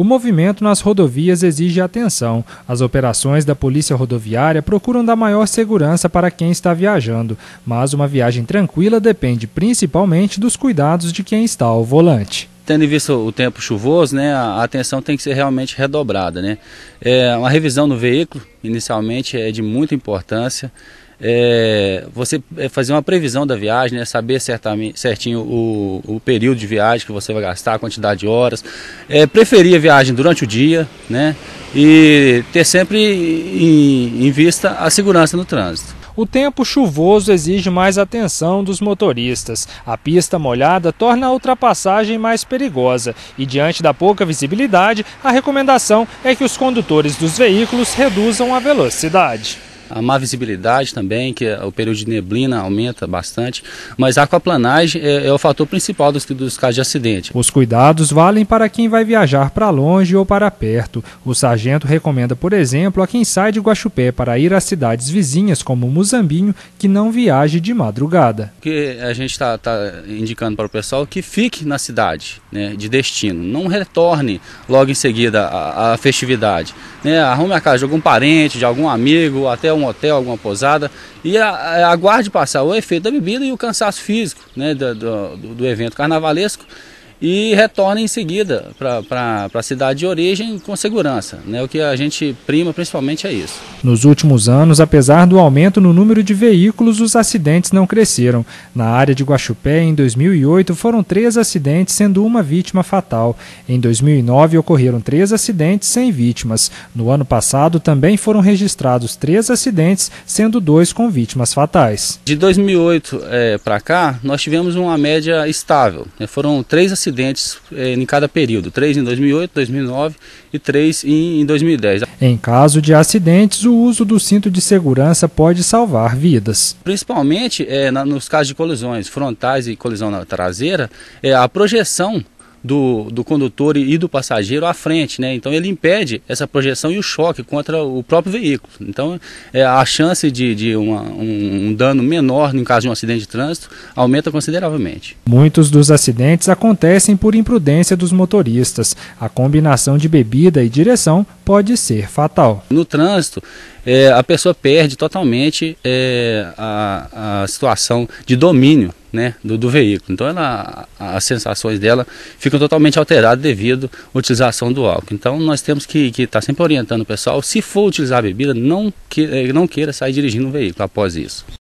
O movimento nas rodovias exige atenção. As operações da Polícia Rodoviária procuram dar maior segurança para quem está viajando, mas uma viagem tranquila depende principalmente dos cuidados de quem está ao volante tendo em vista o tempo chuvoso, né, a atenção tem que ser realmente redobrada. Né? É, uma revisão do veículo, inicialmente, é de muita importância é, você é, fazer uma previsão da viagem, né, saber certinho o, o, período de viagem que você vai gastar, a quantidade de horas, é, preferir a viagem durante o dia, né, e ter sempre em, em vista a segurança no trânsito. O tempo chuvoso exige mais atenção dos motoristas. A pista molhada torna a ultrapassagem mais perigosa e, diante da pouca visibilidade, a recomendação é que os condutores dos veículos reduzam a velocidade a má visibilidade também, que é, o período de neblina aumenta bastante, mas a aquaplanagem é, é o fator principal dos, dos casos de acidente. Os cuidados valem para quem vai viajar para longe ou para perto. O sargento recomenda, por exemplo, a quem sai de Guaxupé para ir às cidades vizinhas, como Muzambinho, que não viaje de madrugada. O que a gente está tá indicando para o pessoal é que fique na cidade né, de destino, não retorne logo em seguida à festividade né, arrume a casa de algum parente, de algum amigo, até um hotel, alguma pousada, e a, a, aguarde passar o efeito da bebida e o cansaço físico né, do, do, do evento carnavalesco e retorna em seguida para a cidade de origem com segurança. Né? O que a gente prima principalmente é isso. Nos últimos anos, apesar do aumento no número de veículos, os acidentes não cresceram. Na área de Guaxupé, em 2008, foram três acidentes, sendo uma vítima fatal. Em 2009, ocorreram três acidentes sem vítimas. No ano passado, também foram registrados três acidentes, sendo dois com vítimas fatais. De 2008 é, para cá, nós tivemos uma média estável. Né? Foram três acidentes acidentes eh, em cada período, três em 2008, 2009 e três em, em 2010. Em caso de acidentes, o uso do cinto de segurança pode salvar vidas. Principalmente eh, na, nos casos de colisões frontais e colisão na traseira, eh, a projeção do, do condutor e do passageiro à frente, né? Então ele impede essa projeção e o choque contra o próprio veículo. Então é, a chance de, de uma, um, um, dano menor no caso de um acidente de trânsito aumenta consideravelmente. Muitos dos acidentes acontecem por imprudência dos motoristas. A combinação de bebida e direção pode ser fatal. No trânsito, é, a pessoa perde totalmente é, a, a situação de domínio né, do, do veículo. Então ela, as sensações dela ficam totalmente alteradas devido à utilização do álcool. Então nós temos que estar que tá sempre orientando o pessoal, se for utilizar a bebida, não, que, eh, não queira sair dirigindo o veículo após isso.